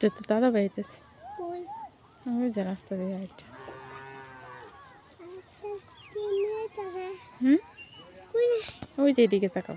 যেতে দাদা বাইতেছে ওই যে রাস্তা দিয়ে আইটা হুম ওই যে এদিকে তাকাও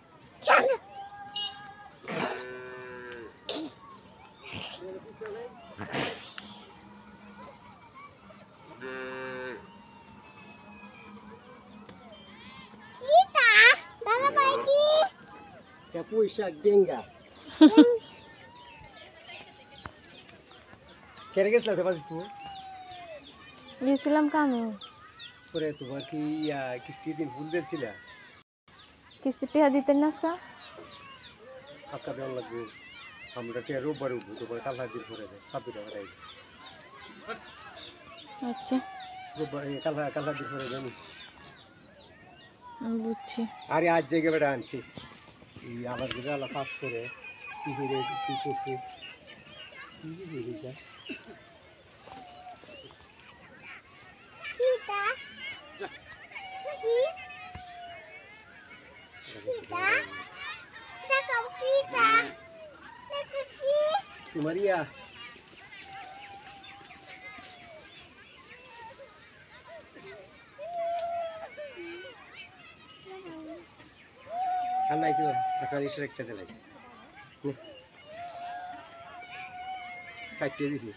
এটা ডেঙ্গা কেড়ে গেছিলাম দেবাদিপু গেছিলাম পরে তোমার কি ইয়া কিস্তি দিন ভুল দিয়েছিল কিস্তি টিহা দিতেন আজকা আজকা লাগবে আমরা টিয়া রোববার উঠবো তোমার কাল রাত দিন রোববার কাল কাল রাত দিন পরে বুঝছি আরে আজ জায়গা বেটা আনছি এই আবার জ্বালা কাজ করে কী করে কী করছে तुम्हारी ঠান্ডা কি আপনার ঈশ্বর একটা চালাইছে চারটে দিছি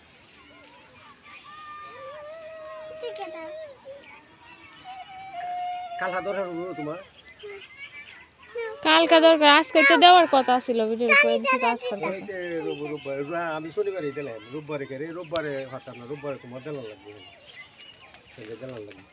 কালকা দরকার কালকা দরকার আজকে তো কথা ছিল ভিডিও করে আমি শনিবারই দিলাম রোববারে করে রোববারে হতাম না রোববারে তোমার দেলান লাগবে দেলান লাগবে না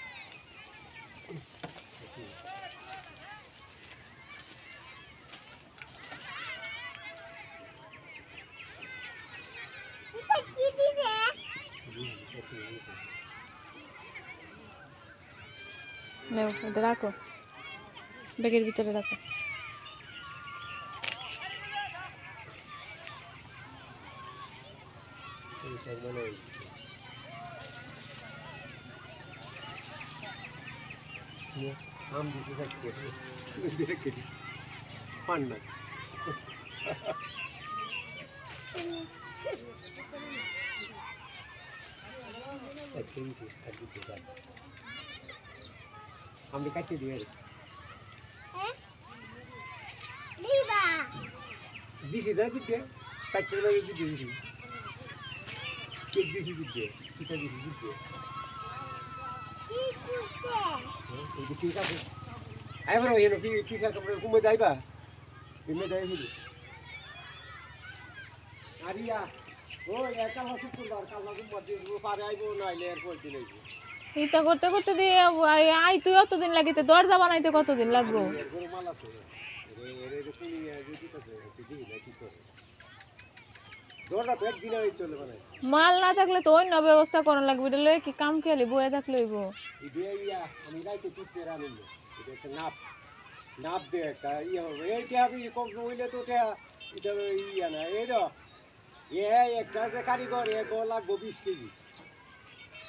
নেও এটা রাখো ব্যাগের ভিতরে রাখো পান না Thank you. আমি কাটতে দিয়ে হ্যাঁ? দিছি তো দিতে চারটের বাইরে দিতে দিছি কেক দিছি দিতে পিঠা দিছি দিতে আইবার হেন পিঠা কাপড়ে কুমে যাইবা কুমে যাই শুধু আরিয়া ও একা হসুক করবার কাল পারে আইব নাইলে এরপর দিলে ইটা করতে করতে দিয়ে আই তুই অতদিন লাগিতে দরজা বানাইতে কতদিন লাগবো মাল না থাকলে তো অন্য ব্যবস্থা করা লাগবে এটা লয়ে কি কাম খেলে বয়ে থাকলে হইব নাপ দে একটা ইয়ে হবে কি আমি কম হইলে তো এটা ইয়া না এই দ এ একটা যে কারিগর এ লাগবো বিশ কেজি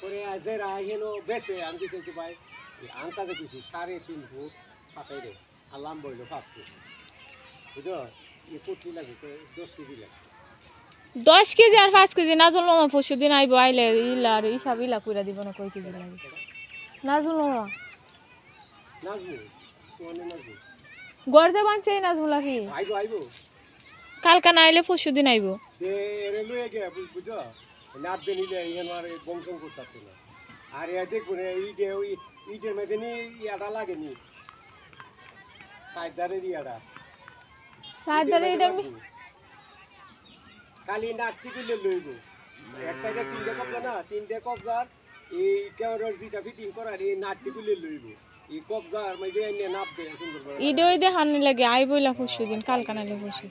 করে যে রাহেনো বেছে আমি কিছু হচ্ছে ভাই আনতাতে কিছু সাড়ে তিন ফুট পাতাই রে আর লাম্বা পাঁচ ফুট বুঝো এ লাগে তো দশ কেজি লাগে দশ কেজি আর পাঁচ কেজি নাজুল মামা পরশু দিন আইব আইলে ইলা আর হিসাব ইলা কইরা দিব না কই কেজি লাগে নাজুল মামা গর্দে বানছে নাজমুল কি আইব আইব কালকা না আইলে পরশু দিন আইব বুঝো নাবতে নিলে ইহান আর করতে না আর এ দেখুন ইটে ওই ইটের মধ্যে নিয়ে ইয়াটা লাগেনি সাইদারের ইয়াটা সাইদারের এটা খালি নাটটি কিলে লইব এক সাইডে তিনটে কবজা না তিনটে কবজার এই ক্যামেরার যেটা ফিটিং করার এই নাটটি কিলে লইব এই কবজার মানে নাপবে সুন্দর ইডে ওই দেখানি লাগে আই বইলা পরশু দিন কালকানালে বসে